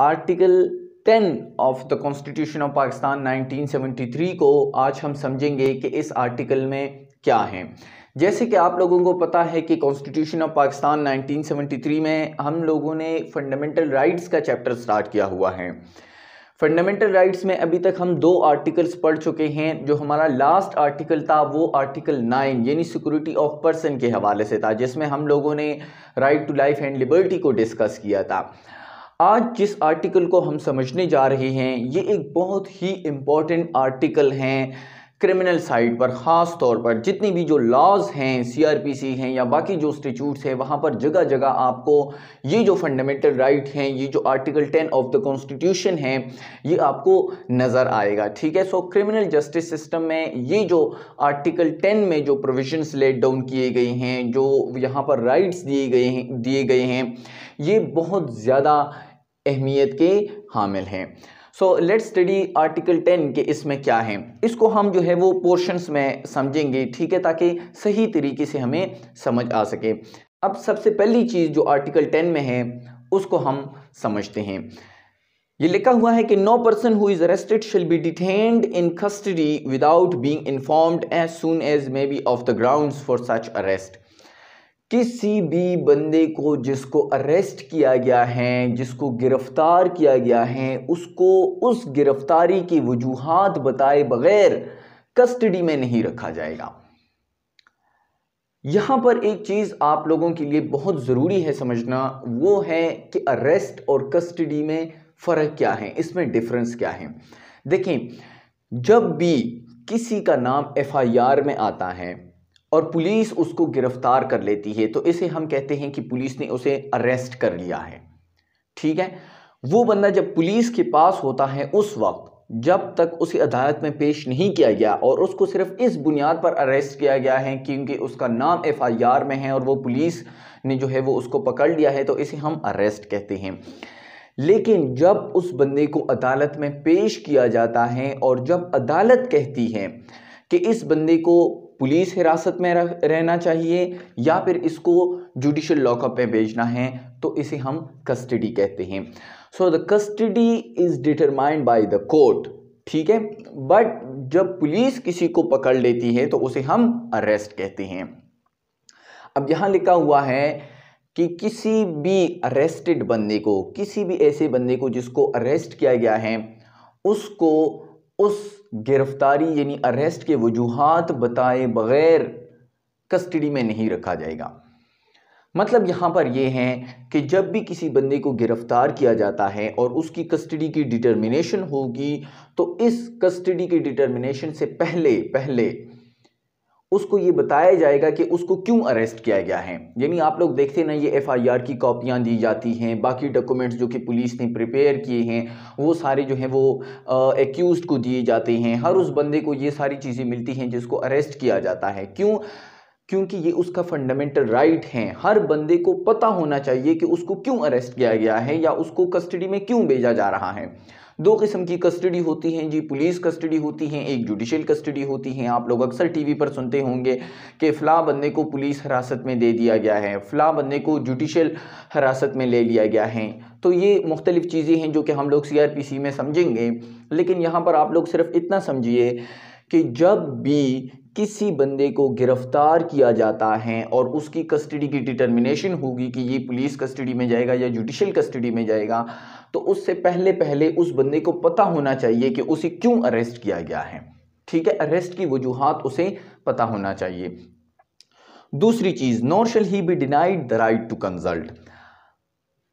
article 10 of the constitution of Pakistan 1973 को आज हम समझेंगे कि इस आर्टिकल में क्या है जैसे कि आप लोगों को पता है कि कॉन्स्टिट्यूशन ऑफ पाकिस्तान 1973 में हम लोगों ने फंडामेंटल राइट्स का चैप्टर स्टार्ट किया हुआ है फंडामेंटल राइट्स में अभी तक हम दो आर्टिकल्स पढ़ चुके हैं जो हमारा लास्ट आर्टिकल था वो आर्टिकल नाइन यानी सिक्योरिटी ऑफ पर्सन के हवाले से था जिसमें हम लोगों ने right to life and liberty को डिस्कस किया था आज जिस आर्टिकल को हम समझने जा रहे हैं ये एक बहुत ही इम्पॉर्टेंट आर्टिकल हैं क्रिमिनल साइड पर ख़ास तौर पर जितनी भी जो लॉज हैं सीआरपीसी हैं या बाकी जो इंस्टीट्यूट्स हैं वहाँ पर जगह जगह आपको ये जो फंडामेंटल राइट हैं ये जो article ten of the constitution है ये आपको नज़र आएगा ठीक है सो क्रिमिनल जस्टिस सिस्टम में ये जो आर्टिकल टेन में जो प्रोविजन्स लेट डाउन किए गए हैं जो यहाँ पर राइट्स दिए गए हैं दिए गए हैं ये बहुत ज़्यादा अहमियत के हामिल हैं so let study article ten के इसमें क्या है इसको हम जो है वो पोर्शंस में समझेंगे ठीक है ताकि सही तरीके से हमें समझ आ सके अब सबसे पहली चीज़ जो आर्टिकल टेन में है उसको हम समझते हैं ये लिखा हुआ है कि no person who is arrested shall be detained in custody without being informed as soon as may be of the ground for such arrest किसी भी बंदे को जिसको अरेस्ट किया गया है जिसको गिरफ़्तार किया गया है उसको उस गिरफ़्तारी की वजूहत बताए बगैर कस्टडी में नहीं रखा जाएगा यहाँ पर एक चीज़ आप लोगों के लिए बहुत ज़रूरी है समझना वो है कि अरेस्ट और कस्टडी में फ़र्क क्या है इसमें डिफरेंस क्या है देखें जब भी किसी का नाम एफ़आईआर में आता है और पुलिस उसको गिरफ्तार कर लेती है तो इसे हम कहते हैं कि पुलिस ने उसे अरेस्ट कर लिया है ठीक है वो बंदा जब पुलिस के पास होता है उस वक्त जब तक उसे अदालत में पेश नहीं किया गया और उसको सिर्फ इस बुनियाद पर अरेस्ट किया गया है क्योंकि उसका नाम एफआईआर में है और वो पुलिस ने जो है वो उसको पकड़ लिया है तो इसे हम अरेस्ट कहते हैं लेकिन जब उस बंदे को अदालत में पेश किया जाता है और जब अदालत कहती है कि इस बंदे को पुलिस हिरासत में रहना चाहिए या फिर इसको जुडिशल लॉकअप में भेजना है तो इसे हम कस्टडी कहते हैं so the custody is determined by the court ठीक है बट जब पुलिस किसी को पकड़ लेती है तो उसे हम अरेस्ट कहते हैं अब यहां लिखा हुआ है कि किसी भी अरेस्टेड बंदे को किसी भी ऐसे बंदे को जिसको अरेस्ट किया गया है उसको उस गिरफ्तारी यानी अरेस्ट के वजूहत बताए बगैर कस्टडी में नहीं रखा जाएगा मतलब यहाँ पर यह है कि जब भी किसी बंदे को गिरफ़्तार किया जाता है और उसकी कस्टडी की डिटर्मिनेशन होगी तो इस कस्टडी की डिटर्मिनेशन से पहले पहले उसको ये बताया जाएगा कि उसको क्यों अरेस्ट किया गया है यानी आप लोग देखते ना ये एफआईआर की कॉपियाँ दी जाती हैं बाकी डॉक्यूमेंट्स जो कि पुलिस ने प्रिपेयर किए हैं वो सारे जो हैं वो एक्यूज़ को दिए जाते हैं हर उस बंदे को ये सारी चीज़ें मिलती हैं जिसको अरेस्ट किया जाता है क्यों क्योंकि ये उसका फंडामेंटल राइट है हर बंदे को पता होना चाहिए कि उसको क्यों अरेस्ट किया गया है या उसको कस्टडी में क्यों भेजा जा रहा है दो किस्म की कस्टडी होती हैं जी पुलिस कस्टडी होती हैं एक जुडिशियल कस्टडी होती हैं आप लोग अक्सर टीवी पर सुनते होंगे कि फ़ला बंदे को पुलिस हिरासत में दे दिया गया है फ़ला बंदे को जुडिशल हिरासत में ले लिया गया है तो ये मुख्तलिफ़ चीज़ें हैं जो कि हम लोग सी में समझेंगे लेकिन यहाँ पर आप लोग सिर्फ़ इतना समझिए कि जब भी किसी बंदे को गिरफ्तार किया जाता है और उसकी कस्टडी की डिटर्मिनेशन होगी कि ये पुलिस कस्टडी में जाएगा या जुडिशल कस्टडी में जाएगा तो उससे पहले पहले उस बंदे को पता होना चाहिए कि उसे क्यों अरेस्ट किया गया है ठीक है अरेस्ट की वजूहत उसे पता होना चाहिए दूसरी चीज़ nor shall he be denied the right to consult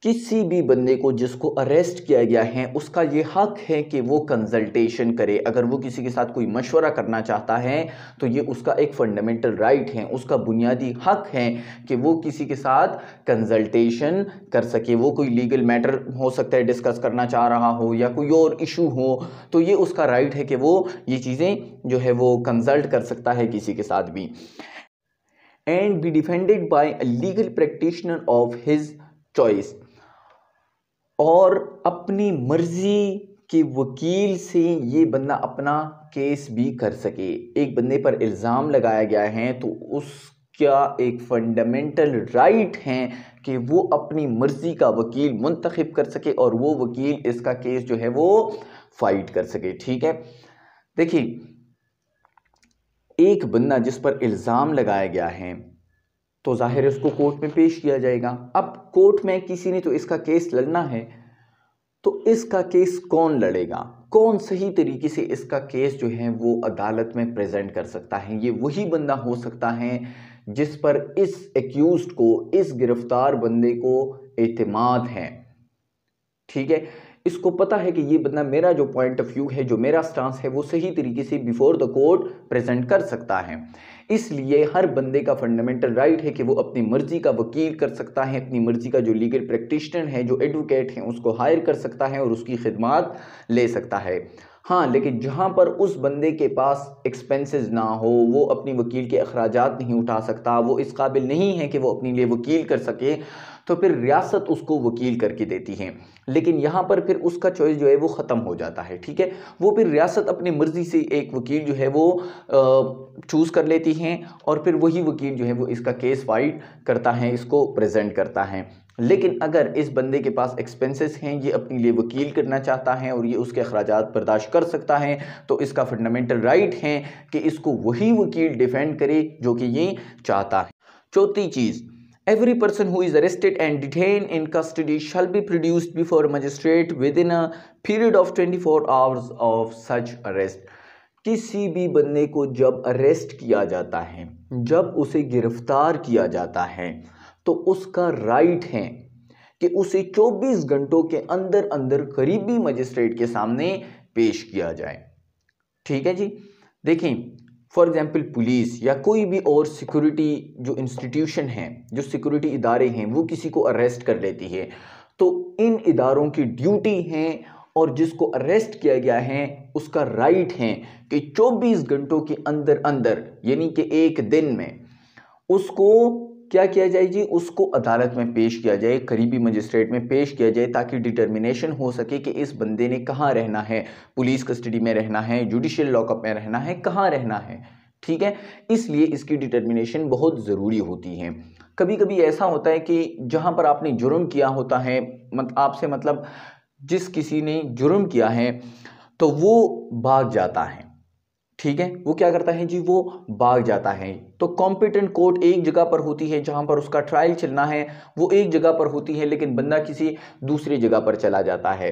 किसी भी बंदे को जिसको अरेस्ट किया गया है उसका ये हक है कि वो कंसल्टेशन करे अगर वो किसी के साथ कोई मशवरा करना चाहता है तो ये उसका एक फंडामेंटल राइट है उसका बुनियादी हक है कि वो किसी के साथ कंसल्टेशन कर सके वो कोई लीगल मैटर हो सकता है डिस्कस करना चाह रहा हो या कोई और इशू हो तो ये उसका राइट है कि वो ये चीज़ें जो है वो कंसल्ट कर सकता है किसी के साथ भी and be defended by a legal practitioner of his choice और अपनी मर्ज़ी के वकील से ये बंदा अपना केस भी कर सके एक बंदे पर इल्ज़ाम लगाया गया है तो उसका एक फंडामेंटल राइट है कि वो अपनी मर्ज़ी का वकील मुंतखब कर सके और वो वकील इसका केस जो है वो फाइट कर सके ठीक है देखिए एक बंदा जिस पर इल्ज़ाम लगाया गया है तो ज़ाहिर है उसको कोर्ट में पेश किया जाएगा अब कोर्ट में किसी ने तो इसका केस लड़ना है तो इसका केस कौन लड़ेगा कौन सही तरीके से इसका केस जो है वो अदालत में प्रेजेंट कर सकता है ये वही बंदा हो सकता है जिस पर इस एक्यूज्ड को इस गिरफ्तार बंदे को एतमाद है ठीक है इसको पता है कि ये बंदा मेरा जो पॉइंट ऑफ व्यू है जो मेरा स्टांस है वो सही तरीके से बिफोर द कोर्ट प्रेजेंट कर सकता है इसलिए हर बंदे का फंडामेंटल राइट है कि वो अपनी मर्जी का वकील कर सकता है अपनी मर्जी का जो लीगल प्रैक्टिशनर है जो एडवोकेट है उसको हायर कर सकता है और उसकी खिदमत ले सकता है हाँ लेकिन जहाँ पर उस बंदे के पास एक्सपेंसेस ना हो वो अपनी वकील के अखराज नहीं उठा सकता वो इस काबिल नहीं है कि वो अपने लिए वकील कर सके तो फिर रियासत उसको वकील करके देती है लेकिन यहाँ पर फिर उसका चॉइस जो है वो ख़त्म हो जाता है ठीक है वो फिर रियासत अपनी मर्ज़ी से एक वकील जो है वो चूज़ कर लेती हैं और फिर वही वकील जो है वो इसका केस फाइट करता है इसको प्रेजेंट करता है लेकिन अगर इस बंदे के पास एक्सपेंसेस हैं ये अपने लिए वकील करना चाहता है और ये उसके अखराज बर्दाश्त कर सकता है तो इसका फंडामेंटल राइट है कि इसको वही वकील डिफेंड करे जो कि ये चाहता है चौथी चीज़ every person who is arrested and detained in custody shall be produced before magistrate within a period of 24 hours of such arrest किसी भी बंदे को जब अरेस्ट किया जाता है जब उसे गिरफ्तार किया जाता है तो उसका राइट है कि उसे 24 घंटों के अंदर अंदर करीबी मजिस्ट्रेट के सामने पेश किया जाए ठीक है जी देखें फॉर एग्ज़ाम्पल पुलिस या कोई भी और सिक्योरिटी जो इंस्टीट्यूशन हैं जो सिक्योरिटी इदारे हैं वो किसी को अरेस्ट कर लेती है तो इन इदारों की ड्यूटी हैं और जिसको अरेस्ट किया गया है उसका राइट है कि 24 घंटों के अंदर अंदर यानी कि एक दिन में उसको क्या किया जाए जी उसको अदालत में पेश किया जाए करीबी मजिस्ट्रेट में पेश किया जाए ताकि डिटर्मिनेशन हो सके कि इस बंदे ने कहाँ रहना है पुलिस कस्टडी में रहना है जुडिशियल लॉकअप में रहना है कहाँ रहना है ठीक है इसलिए इसकी डिटर्मिनेशन बहुत ज़रूरी होती है कभी कभी ऐसा होता है कि जहाँ पर आपने जुर्म किया होता है मत आपसे मतलब जिस किसी ने जुर्म किया है तो वो भाग जाता है ठीक है वो क्या करता है जी वो भाग जाता है तो कॉम्पिटेंट कोर्ट एक जगह पर होती है जहाँ पर उसका ट्रायल चलना है वो एक जगह पर होती है लेकिन बंदा किसी दूसरी जगह पर चला जाता है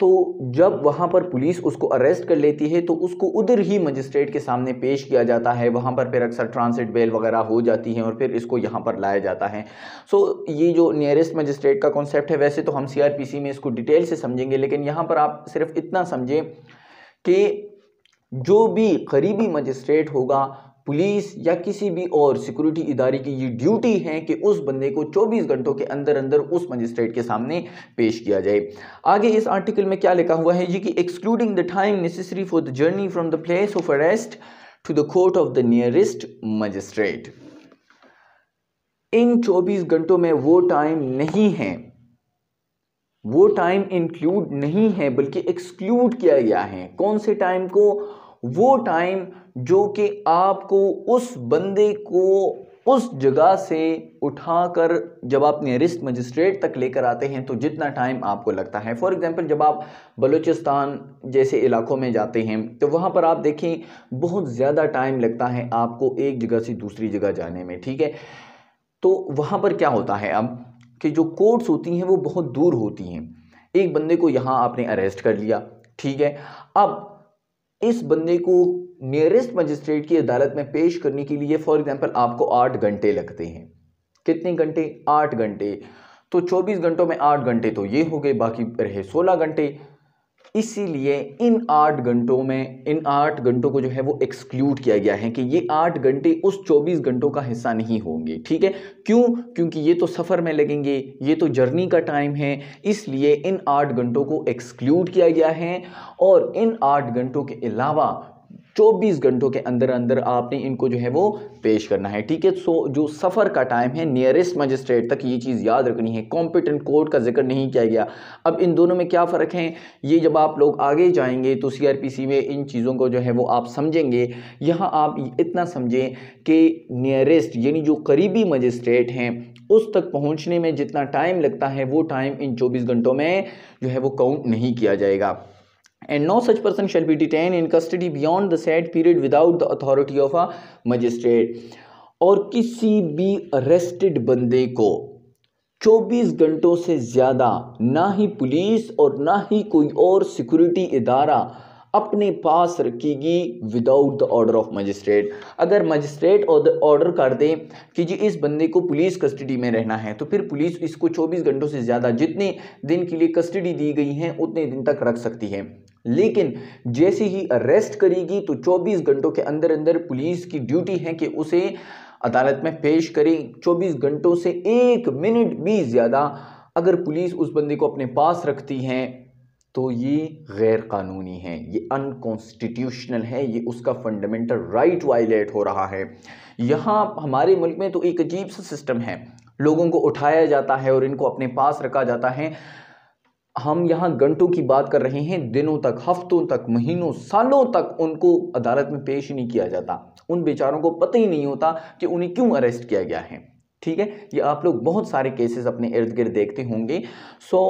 तो जब वहाँ पर पुलिस उसको अरेस्ट कर लेती है तो उसको उधर ही मजिस्ट्रेट के सामने पेश किया जाता है वहाँ पर फिर अक्सर ट्रांसिट बेल वगैरह हो जाती है और फिर इसको यहाँ पर लाया जाता है सो ये जो नियरेस्ट मजिस्ट्रेट का कॉन्सेप्ट है वैसे तो हम सीआरपीसी में इसको डिटेल से समझेंगे लेकिन यहाँ पर आप सिर्फ इतना समझें कि जो भी करीबी मजिस्ट्रेट होगा पुलिस या किसी भी और सिक्योरिटी इदारे की ये ड्यूटी है कि उस बंदे को 24 घंटों के अंदर अंदर उस मजिस्ट्रेट के सामने पेश किया जाए आगे इस आर्टिकल में क्या लिखा हुआ है जी कि excluding the time necessary for the journey from the place of arrest to the court of the nearest magistrate in 24 घंटों में वो टाइम नहीं है वो टाइम इंक्लूड नहीं है बल्कि एक्सक्लूड किया गया है कौन से टाइम को वो टाइम जो कि आपको उस बंदे को उस जगह से उठाकर जब आप नियरिस्ट मजिस्ट्रेट तक लेकर आते हैं तो जितना टाइम आपको लगता है फॉर एग्ज़ाम्पल जब आप बलूचिस्तान जैसे इलाकों में जाते हैं तो वहाँ पर आप देखें बहुत ज़्यादा टाइम लगता है आपको एक जगह से दूसरी जगह जाने में ठीक है तो वहाँ पर क्या होता है अब कि जो कोर्ट्स होती हैं वो बहुत दूर होती हैं एक बंदे को यहाँ आपने अरेस्ट कर लिया ठीक है अब इस बंदे को नियरेस्ट मजिस्ट्रेट की अदालत में पेश करने के लिए फॉर एग्ज़ाम्पल आपको आठ घंटे लगते हैं कितने घंटे आठ घंटे तो चौबीस घंटों में आठ घंटे तो ये हो गए बाकी रहे सोलह घंटे इसीलिए इन आठ घंटों में इन आठ घंटों को जो है वो एक्सक्लूड किया गया है कि ये आठ घंटे उस चौबीस घंटों का हिस्सा नहीं होंगे ठीक है क्यों क्योंकि ये तो सफ़र में लगेंगे ये तो जर्नी का टाइम है इसलिए इन आठ घंटों को एक्सक्लूड किया गया है और इन आठ घंटों के अलावा 24 घंटों के अंदर अंदर आपने इनको जो है वो पेश करना है ठीक है सो जो सफ़र का टाइम है नियरेस्ट मजिस्ट्रेट तक ये चीज़ याद रखनी है कॉम्पिटेंट कोर्ट का जिक्र नहीं किया गया अब इन दोनों में क्या फ़र्क है ये जब आप लोग आगे जाएंगे तो सी में इन चीज़ों को जो है वो आप समझेंगे यहाँ आप इतना समझें कि नियरेस्ट यानी जो करीबी मजिस्ट्रेट हैं उस तक पहुँचने में जितना टाइम लगता है वो टाइम इन चौबीस घंटों में जो है वो काउंट नहीं किया जाएगा and no such person shall be detain in custody beyond the set period without the authority of a magistrate और किसी भी अरेस्टेड बंदे को 24 घंटों से ज़्यादा ना ही पुलिस और ना ही कोई और सिक्योरिटी इदारा अपने पास रखेगी without the order of magistrate अगर मजिस्ट्रेट ऑर्डर कर दे कि जी इस बंदे को पुलिस कस्टडी में रहना है तो फिर पुलिस इसको 24 घंटों से ज़्यादा जितने दिन के लिए कस्टडी दी गई है उतने दिन तक रख सकती है लेकिन जैसे ही अरेस्ट करेगी तो 24 घंटों के अंदर अंदर पुलिस की ड्यूटी है कि उसे अदालत में पेश करें 24 घंटों से एक मिनट भी ज़्यादा अगर पुलिस उस बंदे को अपने पास रखती है तो ये गैर कानूनी है ये अनकॉन्स्टिट्यूशनल है ये उसका फंडामेंटल राइट वायलेट हो रहा है यहाँ हमारे मुल्क में तो एक अजीब सा सिस्टम है लोगों को उठाया जाता है और इनको अपने पास रखा जाता है हम यहाँ घंटों की बात कर रहे हैं दिनों तक हफ्तों तक महीनों सालों तक उनको अदालत में पेश नहीं किया जाता उन बेचारों को पता ही नहीं होता कि उन्हें क्यों अरेस्ट किया गया है ठीक है ये आप लोग बहुत सारे केसेस अपने इर्द गिर्द देखते होंगे सो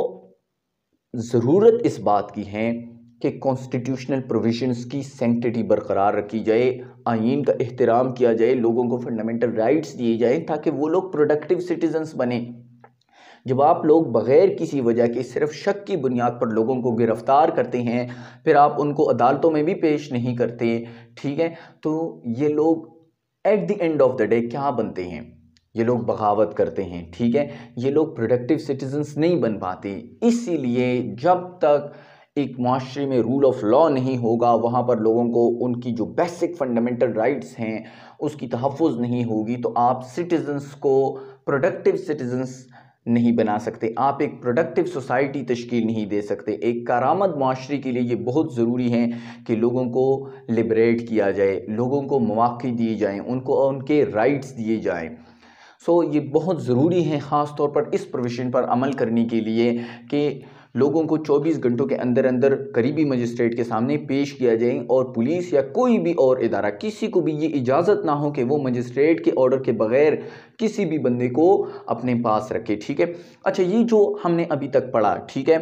ज़रूरत इस बात की है कि कॉन्स्टिट्यूशनल प्रोविजंस की सेंटिटी बरकरार रखी जाए आइन का एहतराम किया जाए लोगों को फंडामेंटल राइट्स दिए जाएँ ताकि वो लोग प्रोडक्टिव सिटीजन्स बने जब आप लोग बग़ैर किसी वजह के सिर्फ शक की बुनियाद पर लोगों को गिरफ़्तार करते हैं फिर आप उनको अदालतों में भी पेश नहीं करते ठीक है तो ये लोग at the end of the day क्या बनते हैं ये लोग बगावत करते हैं ठीक है ये लोग प्रोडक्टिव सिटीजन्स नहीं बन पाते इसीलिए जब तक एक माशरे में रूल ऑफ लॉ नहीं होगा वहाँ पर लोगों को उनकी जो बेसिक फंडामेंटल राइट्स हैं उसकी तहफ़ नहीं होगी तो आप सिटीजन्स को प्रोडक्टिव सिटीजन्स नहीं बना सकते आप एक प्रोडक्टिव सोसाइटी तश्कील नहीं दे सकते एक कारामद माशरे के लिए ये बहुत ज़रूरी है कि लोगों को लिबरेट किया जाए लोगों को मौाक़े दिए जाएँ उनको उनके राइट्स दिए जाएँ सो ये बहुत ज़रूरी है ख़ास तौर पर इस प्रोविज़न पर अमल करने के लिए कि लोगों को 24 घंटों के अंदर अंदर करीबी मजिस्ट्रेट के सामने पेश किया जाए और पुलिस या कोई भी और इदारा किसी को भी ये इजाज़त ना हो कि वो मजिस्ट्रेट के ऑर्डर के बगैर किसी भी बंदे को अपने पास रखे ठीक है अच्छा ये जो हमने अभी तक पढ़ा ठीक है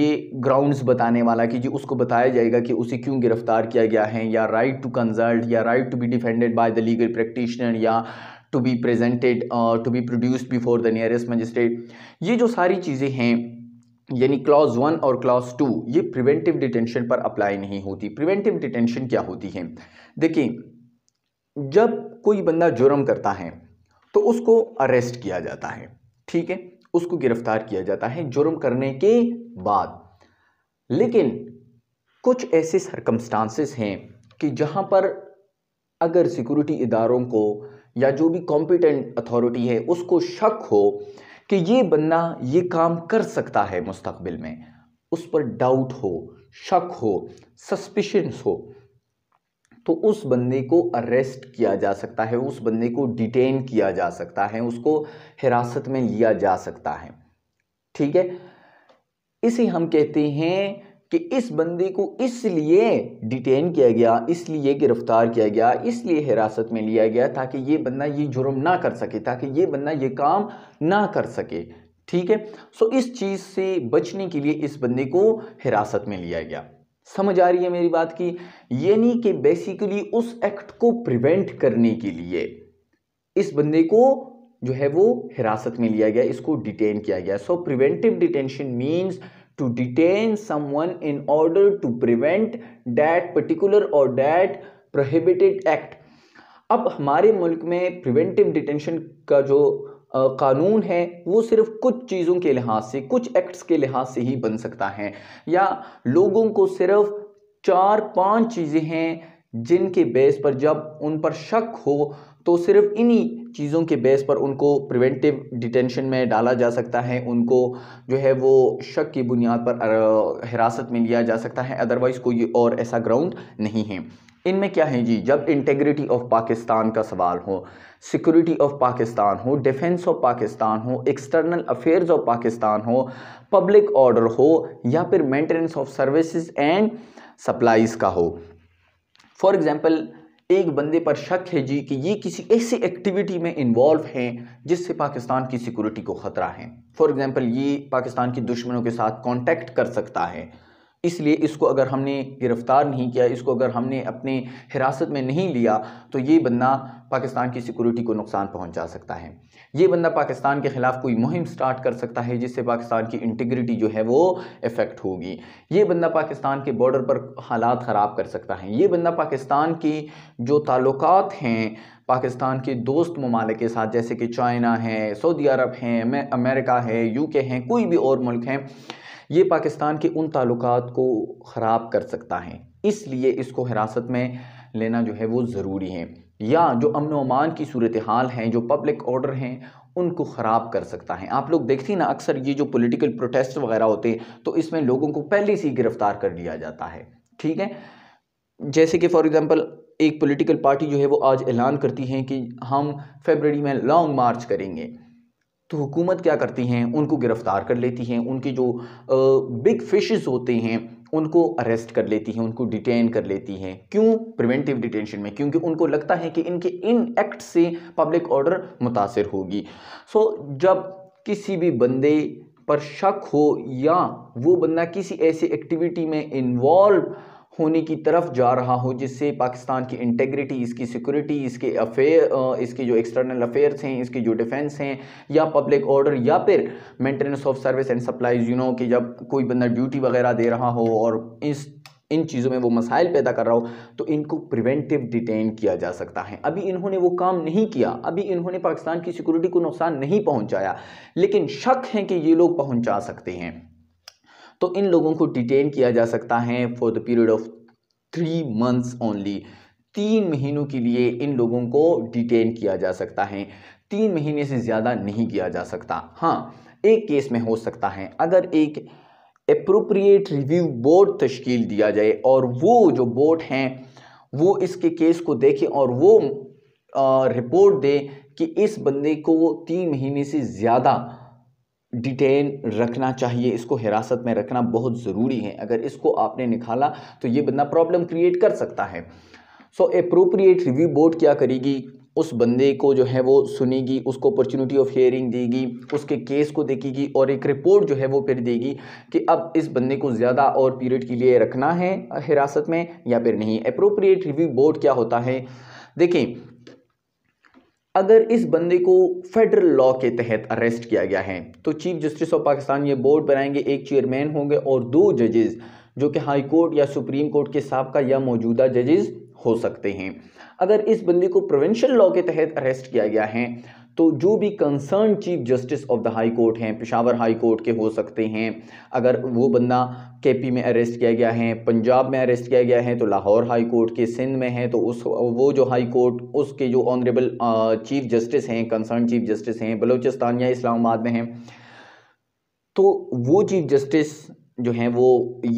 ये ग्राउंड्स बताने वाला कि जी उसको बताया जाएगा कि उसे क्यों गिरफ्तार किया गया है या राइट टू कंजल्ट या right to be defended by the legal practitioner या to be presented to be produced before the nearest magistrate ये जो सारी चीज़ें हैं यानी क्लॉज वन और क्लॉज टू ये प्रिवेंटिव डिटेंशन पर अप्लाई नहीं होती प्रिवेंटिव डिटेंशन क्या होती है देखिए जब कोई बंदा जुर्म करता है तो उसको अरेस्ट किया जाता है ठीक है उसको गिरफ्तार किया जाता है जुर्म करने के बाद लेकिन कुछ ऐसे सरकमस्टांसिस हैं कि जहाँ पर अगर सिक्योरिटी इदारों को या जो भी कॉम्पिटेंट अथॉरिटी है उसको शक हो कि ये बंदा ये काम कर सकता है मुस्तकबिल में उस पर डाउट हो शक हो सस्पिशंस हो तो उस बंदे को अरेस्ट किया जा सकता है उस बंदे को डिटेन किया जा सकता है उसको हिरासत में लिया जा सकता है ठीक है इसे हम कहते हैं कि इस बंदे को इसलिए डिटेन किया गया इसलिए गिरफ्तार किया गया इसलिए हिरासत में लिया गया ताकि ये बंदा ये जुर्म ना कर सके ताकि ये बंदा ये काम ना कर सके ठीक है सो इस चीज़ से बचने के लिए इस बंदे को हिरासत में लिया गया समझ आ रही है मेरी बात की यानी कि बेसिकली उस एक्ट को प्रिवेंट करने के लिए इस बंदे को जो है वो हिरासत में लिया गया इसको डिटेन किया गया so preventive detention means to detain someone in order to prevent that particular or that prohibited act अब हमारे मुल्क में प्रिवेंटिव डिटेंशन का जो कानून है वो सिर्फ कुछ चीज़ों के लिहाज से कुछ एक्ट्स के लिहाज से ही बन सकता है या लोगों को सिर्फ चार पांच चीज़ें हैं जिनके बेस पर जब उन पर शक हो तो सिर्फ इन्हीं चीज़ों के बेस पर उनको प्रिवेंटिव डिटेंशन में डाला जा सकता है उनको जो है वो शक की बुनियाद पर हिरासत में लिया जा सकता है अदरवाइज़ कोई और ऐसा ग्राउंड नहीं है इनमें क्या है जी जब इंटेग्रिटी ऑफ पाकिस्तान का सवाल हो सिक्योरिटी ऑफ पाकिस्तान हो डिफेंस ऑफ पाकिस्तान हो एक्सटर्नल अफेयर्स ऑफ पाकिस्तान हो पब्लिक ऑर्डर हो या फिर maintenance of services and supplies का हो फॉर एग्ज़ाम्पल एक बंदे पर शक है जी कि ये किसी ऐसी एक्टिविटी में इन्वॉल्व हैं जिससे पाकिस्तान की सिक्योरिटी को ख़तरा है फॉर एग्ज़ाम्पल ये पाकिस्तान के दुश्मनों के साथ कॉन्टैक्ट कर सकता है इसलिए इसको अगर हमने गिरफ़्तार नहीं किया इसको अगर हमने अपने हिरासत में नहीं लिया तो ये बंदा पाकिस्तान की सिक्योरिटी को नुकसान पहुंचा सकता है ये बंदा पाकिस्तान के ख़िलाफ़ कोई मुहिम स्टार्ट कर सकता है जिससे पाकिस्तान की इंटीग्रिटी जो है वो इफ़ेक्ट होगी ये बंदा पाकिस्तान के बॉर्डर पर हालात ख़राब कर सकता है ये बंदा पाकिस्तान की जो ताल्लुक़ हैं पाकिस्तान के दोस्त ममालिक के साथ जैसे कि चाइना है सऊदी अरब हैं अमेरिका है के हैं कोई भी और मुल्क हैं ये पाकिस्तान के उन ताल्लुक को ख़राब कर सकता है इसलिए इसको हिरासत में लेना जो है वो ज़रूरी है या जो अमन अमान की सूरत हाल हैं जो पब्लिक ऑर्डर हैं उनको ख़राब कर सकता है आप लोग देखते हैं ना अक्सर ये जो पॉलिटिकल प्रोटेस्ट वगैरह होते हैं तो इसमें लोगों को पहले से ही गिरफ़्तार कर लिया जाता है ठीक है जैसे कि फॉर एग्ज़ाम्पल एक पॉलिटिकल पार्टी जो है वो आज ऐलान करती है कि हम फेबररी में लॉन्ग मार्च करेंगे तो हुकूमत क्या करती हैं उनको गिरफ़्तार कर लेती हैं उनके जो बिग फिशेस होते हैं उनको अरेस्ट कर लेती हैं उनको डिटेन कर लेती हैं क्यों प्रिवेंटिव डिटेंशन में क्योंकि उनको लगता है कि इनके इन एक्ट से पब्लिक ऑर्डर मुतासर होगी सो जब किसी भी बंदे पर शक हो या वो बंदा किसी ऐसी एक्टिविटी में इन्वॉल्व होने की तरफ जा रहा हो जिससे पाकिस्तान की इंटेग्रिटी इसकी सिक्योरिटी इसके अफेयर इसके जो एक्सटर्नल अफेयर्स हैं इसके जो डिफेंस हैं या पब्लिक ऑर्डर या फिर maintenance of service and supplies you know कि जब कोई बंदा ड्यूटी वगैरह दे रहा हो और इस इन चीज़ों में वो मसाइल पैदा कर रहा हो तो इनको प्रिवेंटिव डिटेन किया जा सकता है अभी इन्होंने वो काम नहीं किया अभी इन्होंने पाकिस्तान की सिक्योरिटी को नुकसान नहीं पहुंचाया लेकिन शक है कि ये लोग पहुंचा सकते हैं तो इन लोगों को डिटेन किया जा सकता है for the period of three months only तीन महीनों के लिए इन लोगों को डिटेन किया जा सकता है तीन महीने से ज़्यादा नहीं किया जा सकता हाँ एक केस में हो सकता है अगर एक अप्रोप्रिएट रिव्यू बोर्ड तश्कील दिया जाए और वो जो बोर्ड हैं वो इसके केस को देखें और वो आ, रिपोर्ट दे कि इस बंदे को तीन महीने से ज़्यादा डिटेन रखना चाहिए इसको हिरासत में रखना बहुत ज़रूरी है अगर इसको आपने निकाला तो ये बंदा प्रॉब्लम क्रिएट कर सकता है सो अप्रोप्रिएट रिव्यू बोर्ड क्या करेगी उस बंदे को जो है वो सुनेगी उसको अपॉर्चुनिटी ऑफ हेयरिंग देगी उसके केस को देखेगी और एक रिपोर्ट जो है वो फिर देगी कि अब इस बंदे को ज़्यादा और पीरियड के लिए रखना है हिरासत में या फिर नहीं अप्रोप्रिएट रिव्यू बोर्ड क्या होता है देखें अगर इस बंदे को फेडरल लॉ के तहत अरेस्ट किया गया है तो चीफ जस्टिस ऑफ पाकिस्तान ये बोर्ड बनाएंगे एक चेयरमैन होंगे और दो जजेस जो कि हाई कोर्ट या सुप्रीम कोर्ट के सबका या मौजूदा जजेस हो सकते हैं अगर इस बंदे को प्रोविंशियल लॉ के तहत अरेस्ट किया गया है तो जो भी concern chief justice of the high court हैं पिशावर हाई कोर्ट के हो सकते हैं अगर वो बंदा के पी में अरेस्ट किया गया है पंजाब में अरेस्ट किया गया है तो लाहौर हाई कोर्ट के सिंध में है तो उस वो जो हाई कोर्ट उसके जो ऑनरेबल चीफ जस्टिस हैं कंसर्न चीफ जस्टिस हैं बलोचिस्तान या इस्लामाबाद में हैं तो वो चीफ जस्टिस जो हैं वो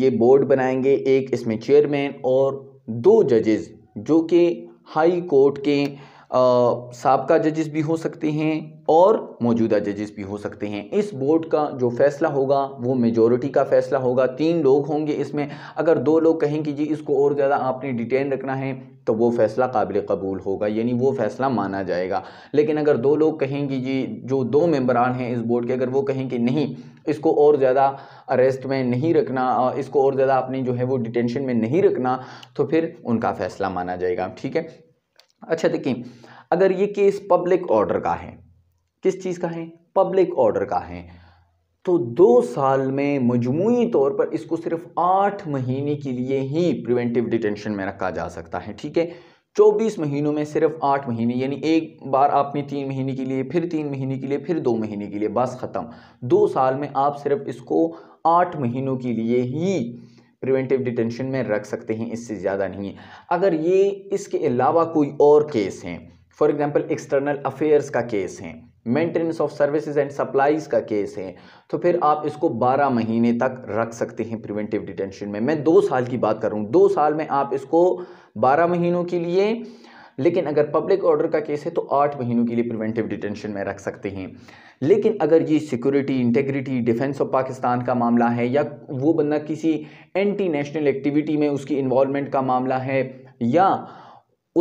ये बोर्ड बनाएंगे एक इसमें चेयरमैन और दो जजेज़ जो कि हाई कोर्ट के सबका जजेस भी हो सकते हैं और मौजूदा जजेस भी हो सकते हैं इस बोर्ड का जो फैसला होगा वो मेजोरिटी का फैसला होगा तीन लोग होंगे इसमें अगर दो लोग कहें कि जी इसको और ज़्यादा आपने डिटेन रखना है तो वो फ़ैसला काबिल कबूल होगा यानी वो फ़ैसला माना जाएगा लेकिन अगर दो लोग कहें कि जी जो दो मेम्बरान हैं इस बोर्ड के अगर वो कहें कि नहीं इसको और ज़्यादा अरेस्ट में नहीं रखना इसको और ज़्यादा आपने जो है वो डिटेंशन में नहीं रखना तो फिर उनका फ़ैसला माना जाएगा ठीक है अच्छा देखिए अगर ये केस पब्लिक ऑर्डर का है किस चीज़ का है पब्लिक ऑर्डर का है तो दो साल में मजमू तौर पर इसको सिर्फ आठ महीने के लिए ही प्रिवेंटिव डिटेंशन में रखा जा सकता है ठीक है चौबीस महीनों में सिर्फ आठ महीने यानी एक बार आपने तीन महीने के लिए फिर तीन महीने के लिए फिर दो महीने के लिए बस ख़त्म दो साल में आप सिर्फ इसको आठ महीनों के लिए ही प्रिवेंटिव डिटेंशन में रख सकते हैं इससे ज़्यादा नहीं है अगर ये इसके अलावा कोई और केस हैं फॉर एग्ज़ाम्पल एक्सटर्नल अफेयर्स का केस हैं maintenance of services and supplies का केस है तो फिर आप इसको 12 महीने तक रख सकते हैं प्रिवेंटिव डिटेंशन में मैं दो साल की बात कर रहा हूँ दो साल में आप इसको 12 महीनों के लिए लेकिन अगर पब्लिक ऑर्डर का केस है तो आठ महीनों के लिए प्रिवेंटिव डिटेंशन में रख सकते हैं लेकिन अगर ये security integrity defence of Pakistan का मामला है या वो बंदा किसी एंटी नेशनल एक्टिविटी में उसकी इन्वॉलमेंट का मामला है या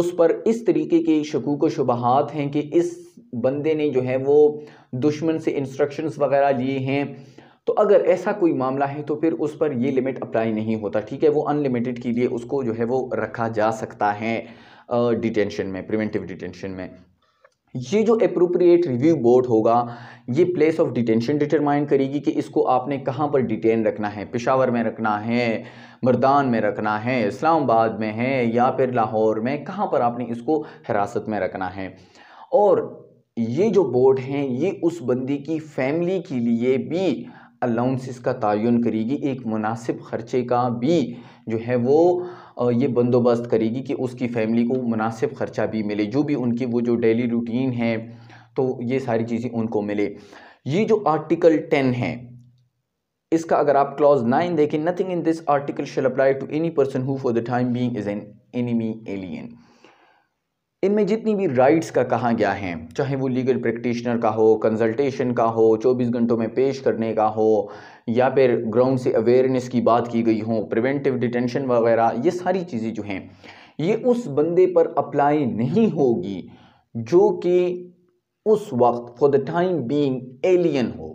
उस पर इस तरीके के शकूक व शुबहत हैं कि इस बंदे ने जो है वो दुश्मन से इंस्ट्रक्शंस वगैरह लिए हैं तो अगर ऐसा कोई मामला है तो फिर उस पर ये लिमिट अप्लाई नहीं होता ठीक है वो अनलिमिटेड के लिए उसको जो है वो रखा जा सकता है डिटेंशन में प्रिवेंटिव डिटेंशन में ये जो अप्रोप्रिएट रिव्यू बोर्ड होगा ये प्लेस ऑफ डिटेंशन डिटरमाइन करेगी कि इसको आपने कहाँ पर डिटेन रखना है पिशावर में रखना है मर्दान में रखना है इस्लामाबाद में है या फिर लाहौर में कहाँ पर आपने इसको हिरासत में रखना है और ये जो बोर्ड हैं ये उस बंदी की फैमिली के लिए भी अलाउंसिस का तयन करेगी एक मुनासिब ख़र्चे का भी जो है वो ये बंदोबस्त करेगी कि उसकी फैमिली को मुनासिब ख़र्चा भी मिले जो भी उनकी वो जो डेली रूटीन है तो ये सारी चीज़ें उनको मिले ये जो आर्टिकल टेन है इसका अगर आप क्लॉज नाइन देखें nothing in this article shall apply to any person who for the time being is an enemy alien इनमें जितनी भी राइट्स का कहा गया है चाहे वो लीगल प्रैक्टिशनर का हो कंसल्टेशन का हो 24 घंटों में पेश करने का हो या फिर ग्राउंड से अवेयरनेस की बात की गई हो प्रिवेंटिव डिटेंशन वगैरह ये सारी चीज़ें जो हैं ये उस बंदे पर अप्लाई नहीं होगी जो कि उस वक्त for the time being alien हो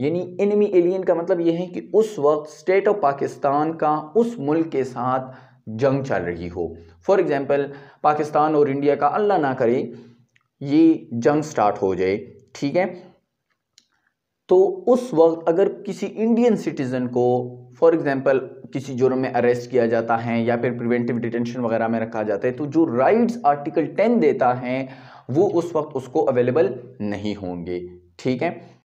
यानी एनिमी एलियन का मतलब ये है कि उस वक्त स्टेट ऑफ पाकिस्तान का उस मुल्क के साथ जंग चल रही हो फॉर एग्ज़ाम्पल पाकिस्तान और इंडिया का अल्लाह ना करे ये जंग स्टार्ट हो जाए ठीक है तो उस वक्त अगर किसी इंडियन सिटीज़न को फॉर एग्ज़ाम्पल किसी जुर्म में अरेस्ट किया जाता है या फिर प्रिवेंटिव डिटेंशन वगैरह में रखा जाता है तो जो राइट्स आर्टिकल टेन देता है वो उस वक्त उसको अवेलेबल नहीं होंगे ठीक है